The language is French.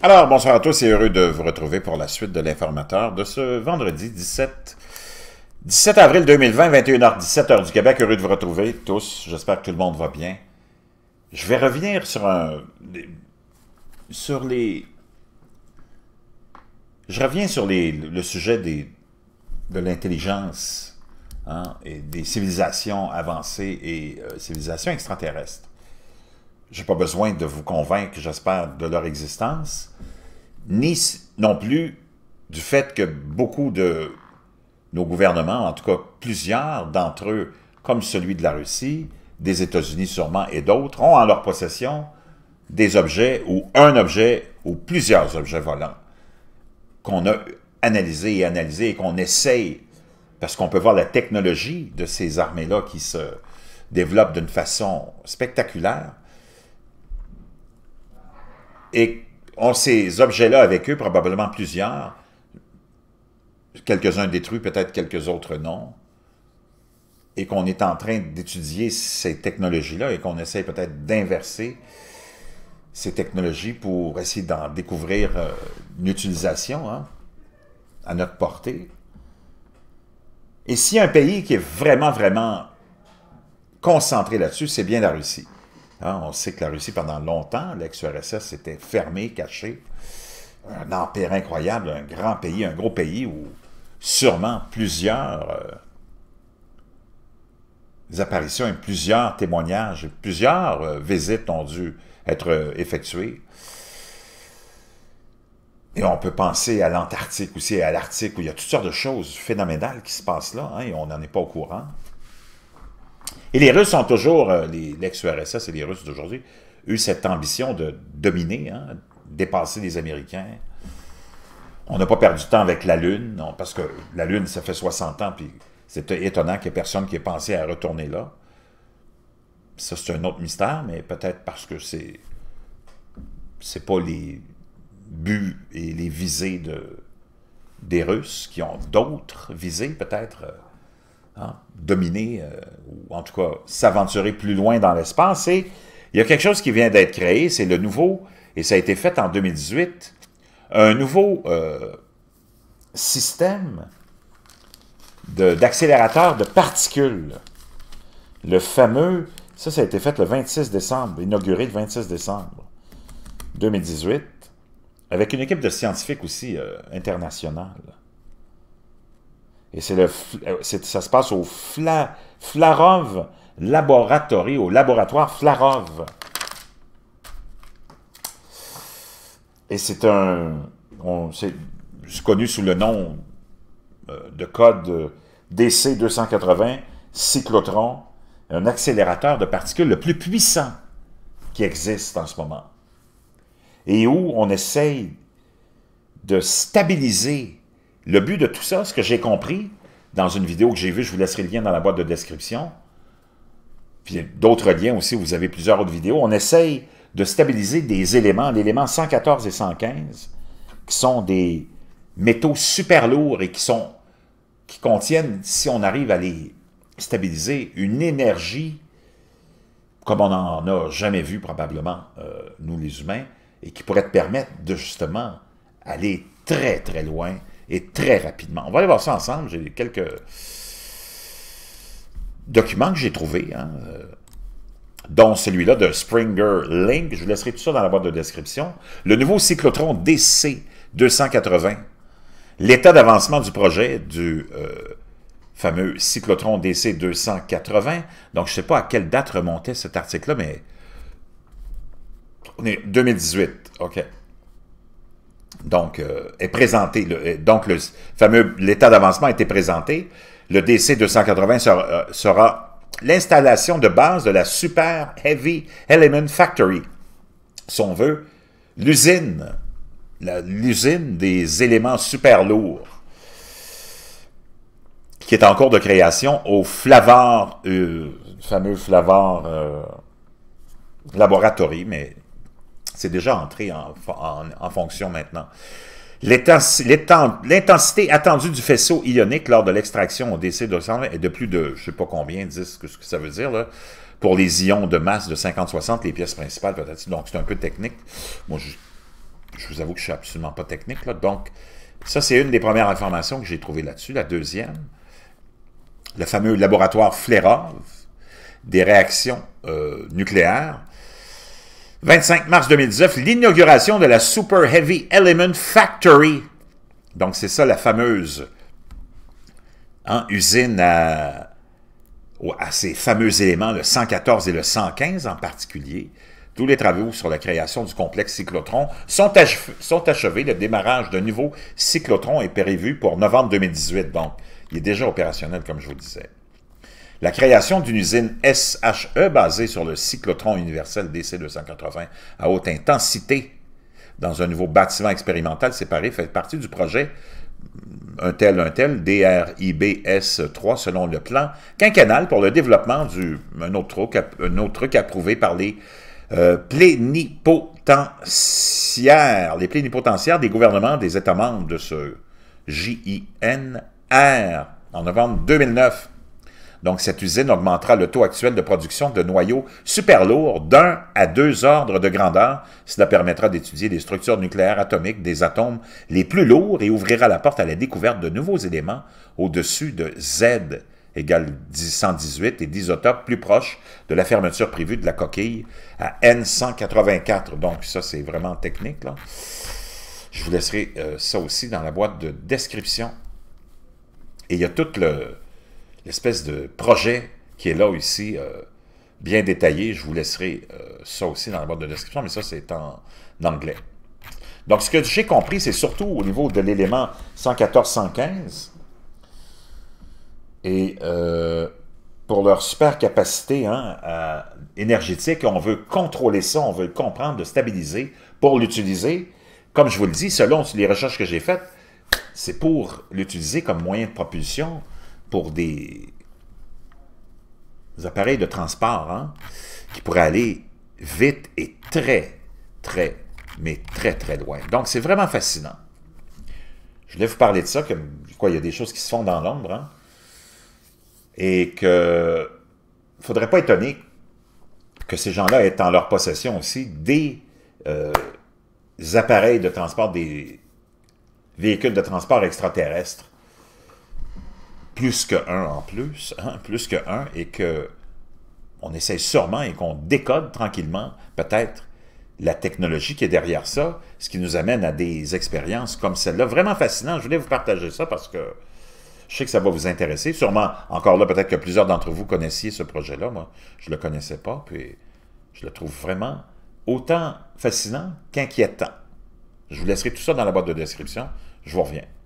Alors, bonsoir à tous et heureux de vous retrouver pour la suite de l'informateur de ce vendredi 17, avril 2020, 21h17, heure du Québec. Heureux de vous retrouver tous. J'espère que tout le monde va bien. Je vais revenir sur un. Sur les. Je reviens sur le sujet des, de l'intelligence hein, et des civilisations avancées et euh, civilisations extraterrestres n'ai pas besoin de vous convaincre, j'espère, de leur existence, ni non plus du fait que beaucoup de nos gouvernements, en tout cas plusieurs d'entre eux, comme celui de la Russie, des États-Unis sûrement et d'autres, ont en leur possession des objets ou un objet ou plusieurs objets volants qu'on a analysés et analysés et qu'on essaye, parce qu'on peut voir la technologie de ces armées-là qui se développe d'une façon spectaculaire, et ont ces objets-là avec eux, probablement plusieurs, quelques-uns détruits, peut-être quelques autres non, et qu'on est en train d'étudier ces technologies-là et qu'on essaie peut-être d'inverser ces technologies pour essayer d'en découvrir euh, une utilisation hein, à notre portée. Et s'il y a un pays qui est vraiment, vraiment concentré là-dessus, c'est bien la Russie. Hein, on sait que la Russie, pendant longtemps, l'ex-URSS était fermée, cachée. Un empire incroyable, un grand pays, un gros pays où sûrement plusieurs euh, apparitions et plusieurs témoignages, plusieurs euh, visites ont dû être euh, effectuées. Et on peut penser à l'Antarctique aussi, à l'Arctique, où il y a toutes sortes de choses phénoménales qui se passent là, hein, et on n'en est pas au courant. Et les Russes ont toujours, euh, l'ex-URSS et les Russes d'aujourd'hui, eu cette ambition de dominer, hein, dépasser les Américains. On n'a pas perdu de temps avec la Lune, non, parce que la Lune, ça fait 60 ans, puis c'est étonnant qu'il n'y ait personne qui ait pensé à retourner là. Ça, c'est un autre mystère, mais peut-être parce que c'est c'est pas les buts et les visées de, des Russes qui ont d'autres visées, peut-être. Euh, Hein, dominer, euh, ou en tout cas s'aventurer plus loin dans l'espace, Et il y a quelque chose qui vient d'être créé, c'est le nouveau, et ça a été fait en 2018, un nouveau euh, système d'accélérateur de, particules. Le fameux, ça, ça a été fait le 26 décembre, inauguré le 26 décembre 2018, avec une équipe de scientifiques aussi euh, internationale. Et c'est le, euh, ça se passe au Flarov Laboratory, au laboratoire Flarov. Et c'est un, c'est connu sous le nom euh, de code DC280 cyclotron, un accélérateur de particules le plus puissant qui existe en ce moment. Et où on essaye de stabiliser le but de tout ça, ce que j'ai compris dans une vidéo que j'ai vue, je vous laisserai le lien dans la boîte de description, puis d'autres liens aussi, vous avez plusieurs autres vidéos, on essaye de stabiliser des éléments, l'élément 114 et 115, qui sont des métaux super lourds et qui, sont, qui contiennent, si on arrive à les stabiliser, une énergie comme on n'en a jamais vu probablement, euh, nous les humains, et qui pourrait te permettre de justement aller très très loin et très rapidement. On va aller voir ça ensemble. J'ai quelques documents que j'ai trouvés, hein, euh, dont celui-là de Springer Link. Je vous laisserai tout ça dans la boîte de description. Le nouveau cyclotron DC 280. L'état d'avancement du projet du euh, fameux cyclotron DC 280. Donc, je ne sais pas à quelle date remontait cet article-là, mais on est 2018. OK donc, euh, est présenté. Le, euh, donc, le fameux, l'état d'avancement a été présenté. Le DC-280 euh, sera, l'installation de base de la Super Heavy Element Factory. Si on veut, l'usine, l'usine des éléments super lourds qui est en cours de création au Flavor, fameux Flavor Laboratory, mais c'est déjà entré en, en, fonction maintenant. L'intensité attendue du faisceau ionique lors de l'extraction au décès de 120 est de plus de, je ne sais pas combien, 10, ce que ça veut dire, pour les ions de masse de 50-60, les pièces principales peut-être. Donc, c'est un peu technique. Moi, je, vous avoue que je ne suis absolument pas technique. Donc, ça, c'est une des premières informations que j'ai trouvées là-dessus. La deuxième, le fameux laboratoire Flerov des réactions euh, nucléaires 25 mars 2019, l'inauguration de la Super Heavy Element Factory. Donc, c'est ça la fameuse hein, usine à, ces fameux éléments, le 114 et le 115 en particulier. Tous les travaux sur la création du complexe cyclotron sont, achevés. Le démarrage d'un nouveau cyclotron est prévu pour novembre 2018. Donc, il est déjà opérationnel, comme je vous le disais. La création d'une usine SHE basée sur le cyclotron universel DC-280 à haute intensité dans un nouveau bâtiment expérimental séparé fait partie du projet un tel, un tel, DRIBS3, selon le plan quinquennal pour le développement du, autre truc, autre truc approuvé par les euh, plénipotentiaires, les plénipotentiaires des gouvernements des États membres de ce JINR en novembre 2009. Donc, cette usine augmentera le taux actuel de production de noyaux super lourds d'un à deux ordres de grandeur. Cela permettra d'étudier les structures nucléaires atomiques des atomes les plus lourds et ouvrira la porte à la découverte de nouveaux éléments au-dessus de Z égale 118 et d'isotopes plus proches de la fermeture prévue de la coquille à N184. Donc, ça, c'est vraiment technique. Je vous laisserai euh, ça aussi dans la boîte de description. Et il y a tout le, espèce de projet qui est là ici, euh, bien détaillé. Je vous laisserai euh, ça aussi dans la boîte de description, mais ça, c'est en, anglais. Donc, ce que j'ai compris, c'est surtout au niveau de l'élément 114-115. Et euh, pour leur super capacité hein, énergétique, on veut contrôler ça, on veut comprendre, le stabiliser pour l'utiliser. Comme je vous le dis, selon les recherches que j'ai faites, c'est pour l'utiliser comme moyen de propulsion pour des, appareils de transport hein, qui pourraient aller vite et très, très, mais très, très loin. Donc, c'est vraiment fascinant. Je voulais vous parler de ça, comme quoi, il y a des choses qui se font dans l'ombre, et hein, et que faudrait pas étonner que ces gens-là aient en leur possession aussi des euh, appareils de transport, des véhicules de transport extraterrestres plus que un en plus, hein, plus que un, et que on essaye sûrement et qu'on décode tranquillement peut-être la technologie qui est derrière ça, ce qui nous amène à des expériences comme celle-là. Vraiment fascinant, je voulais vous partager ça parce que je sais que ça va vous intéresser. Sûrement, encore là, peut-être que plusieurs d'entre vous connaissiez ce projet-là. Moi, je ne le connaissais pas, puis je le trouve vraiment autant fascinant qu'inquiétant. Je vous laisserai tout ça dans la boîte de description. Je vous reviens.